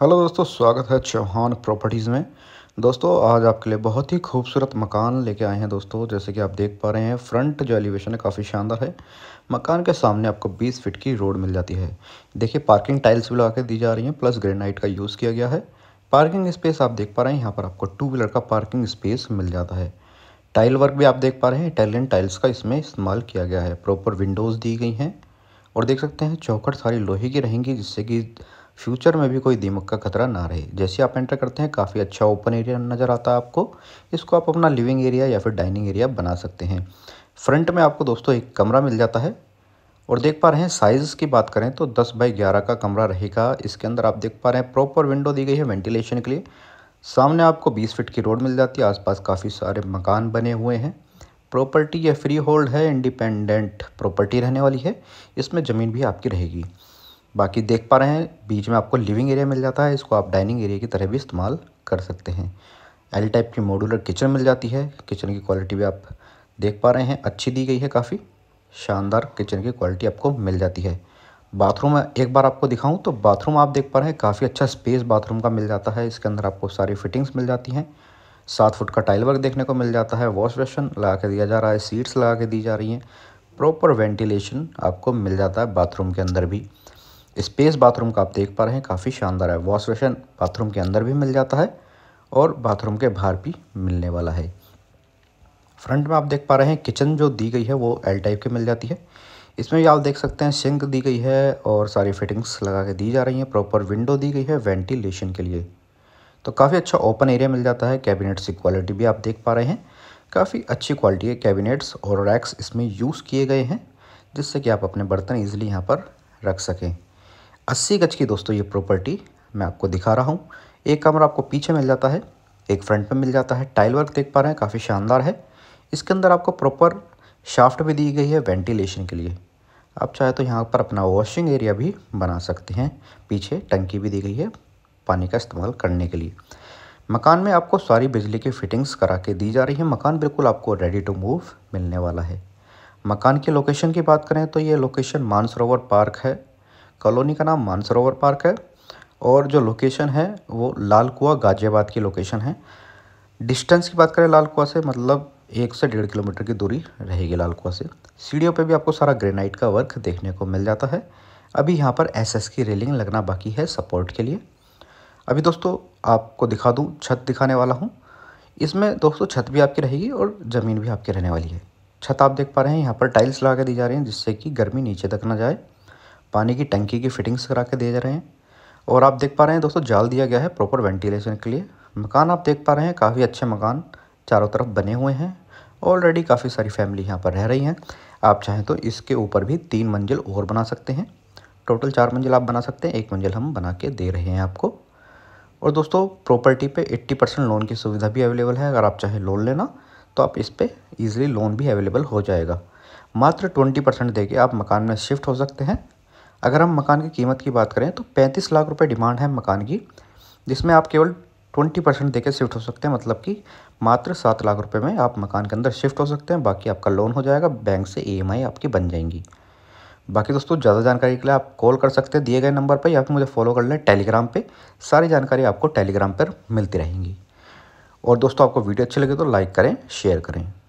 hello दोस्तों स्वागत है चौहान प्रॉपर्टीज़ में दोस्तों आज आपके लिए बहुत ही खूबसूरत मकान लेके आए हैं दोस्तों जैसे कि आप देख पा रहे हैं फ्रंट जो एलिवेशन है काफ़ी शानदार है मकान के सामने आपको 20 फीट की रोड मिल जाती है देखिए पार्किंग टाइल्स भी लगा के दी जा रही हैं प्लस ग्रेनाइट का यूज़ किया गया है पार्किंग स्पेस आप देख पा रहे हैं यहाँ पर आपको टू व्हीलर का पार्किंग स्पेस मिल जाता है टाइल वर्क भी आप देख पा रहे हैं इटालियन टाइल्स का इसमें इस्तेमाल किया गया है प्रॉपर विंडोज़ दी गई हैं और देख सकते हैं चौखट सारी लोहे की रहेंगी जिससे कि फ्यूचर में भी कोई दीमक का खतरा ना रहे जैसे आप एंटर करते हैं काफ़ी अच्छा ओपन एरिया नज़र आता है आपको इसको आप अपना लिविंग एरिया या फिर डाइनिंग एरिया बना सकते हैं फ्रंट में आपको दोस्तों एक कमरा मिल जाता है और देख पा रहे हैं साइज़ की बात करें तो 10 बाई 11 का कमरा रहेगा इसके अंदर आप देख पा रहे हैं प्रॉपर विंडो दी गई है वेंटिलेशन के लिए सामने आपको 20 फीट की रोड मिल जाती है आसपास काफ़ी सारे मकान बने हुए हैं प्रॉपर्टी या फ्री होल्ड है इंडिपेंडेंट प्रॉपर्टी रहने वाली है इसमें ज़मीन भी आपकी रहेगी बाकी देख पा रहे हैं बीच में आपको लिविंग एरिया मिल जाता है इसको आप डाइनिंग एरिया की तरह भी इस्तेमाल कर सकते हैं एल टाइप की मॉडुलर किचन मिल जाती है किचन की क्वालिटी भी आप देख पा रहे हैं अच्छी दी गई है काफ़ी शानदार किचन की क्वालिटी आपको मिल जाती है बाथरूम एक बार आपको दिखाऊं तो बाथरूम आप देख पा रहे हैं काफ़ी अच्छा स्पेस बाथरूम का मिल जाता है इसके अंदर आपको सारी फिटिंग्स मिल जाती हैं सात फुट का टाइल वर्क देखने को मिल जाता है वॉश बेसन लगा के दिया जा रहा है सीट्स लगा के दी जा रही हैं प्रॉपर वेंटिलेशन आपको मिल जाता है बाथरूम के अंदर भी स्पेस बाथरूम का आप देख पा रहे हैं काफ़ी शानदार है वॉश बेसन बाथरूम के अंदर भी मिल जाता है और बाथरूम के बाहर भी मिलने वाला है फ्रंट में आप देख पा रहे हैं किचन जो दी गई है वो एल टाइप की मिल जाती है इसमें भी आप देख सकते हैं सिंक दी गई है और सारी फिटिंग्स लगा के दी जा रही हैं प्रॉपर विंडो दी गई है वेंटिलेशन के लिए तो काफ़ी अच्छा ओपन एरिया मिल जाता है कैबिनेट्स की क्वालिटी भी आप देख पा रहे हैं काफ़ी अच्छी क्वालिटी है कैबिनेट्स और रैक्स इसमें यूज़ किए गए हैं जिससे कि आप अपने बर्तन ईजिली यहाँ पर रख सकें अस्सी गज की दोस्तों ये प्रॉपर्टी मैं आपको दिखा रहा हूँ एक कमरा आपको पीछे मिल जाता है एक फ्रंट में मिल जाता है टाइल वर्क देख पा रहे हैं काफ़ी शानदार है इसके अंदर आपको प्रॉपर शाफ्ट भी दी गई है वेंटिलेशन के लिए आप चाहे तो यहाँ पर अपना वॉशिंग एरिया भी बना सकते हैं पीछे टंकी भी दी गई है पानी का इस्तेमाल करने के लिए मकान में आपको सारी बिजली की फिटिंग्स करा के दी जा रही है मकान बिल्कुल आपको रेडी टू मूव मिलने वाला है मकान की लोकेशन की बात करें तो ये लोकेशन मानसरोवर पार्क है कॉलोनी का नाम मानसरोवर पार्क है और जो लोकेशन है वो लाल कुआ गाजियाबाद की लोकेशन है डिस्टेंस की बात करें लाल कुआ से मतलब एक से डेढ़ किलोमीटर की दूरी रहेगी लाल कुआ से सीढ़ियों पे भी आपको सारा ग्रेनाइट का वर्क देखने को मिल जाता है अभी यहाँ पर एसएस की रेलिंग लगना बाकी है सपोर्ट के लिए अभी दोस्तों आपको दिखा दूँ छत दिखाने वाला हूँ इसमें दोस्तों छत भी आपकी रहेगी और ज़मीन भी आपकी रहने वाली है छत आप देख पा रहे हैं यहाँ पर टाइल्स लगा के दी जा रही हैं जिससे कि गर्मी नीचे तक ना जाए पानी की टंकी की फिटिंग्स करा के दे रहे हैं और आप देख पा रहे हैं दोस्तों जाल दिया गया है प्रॉपर वेंटिलेशन के लिए मकान आप देख पा रहे हैं काफ़ी अच्छे मकान चारों तरफ बने हुए हैं ऑलरेडी काफ़ी सारी फैमिली यहाँ पर रह रही हैं आप चाहें तो इसके ऊपर भी तीन मंजिल और बना सकते हैं टोटल चार मंजिल आप बना सकते हैं एक मंजिल हम बना के दे रहे हैं आपको और दोस्तों प्रॉपर्टी पे 80 परसेंट लोन की सुविधा भी अवेलेबल है अगर आप चाहें लोन लेना तो आप इस पर ईजिली लोन भी अवेलेबल हो जाएगा मात्र 20 परसेंट दे आप मकान में शिफ्ट हो सकते हैं अगर हम मकान की कीमत की बात करें तो पैंतीस लाख रुपये डिमांड है मकान की जिसमें आप केवल ट्वेंटी परसेंट देकर शिफ्ट हो सकते हैं मतलब कि मात्र सात लाख रुपए में आप मकान के अंदर शिफ्ट हो सकते हैं बाकी आपका लोन हो जाएगा बैंक से ईएमआई आपकी बन जाएंगी बाकी दोस्तों ज़्यादा जानकारी के लिए आप कॉल कर सकते हैं दिए गए नंबर पर या फिर मुझे फॉलो कर लें टेलीग्राम पर सारी जानकारी आपको टेलीग्राम पर मिलती रहेंगी और दोस्तों आपको वीडियो अच्छी लगे तो लाइक करें शेयर करें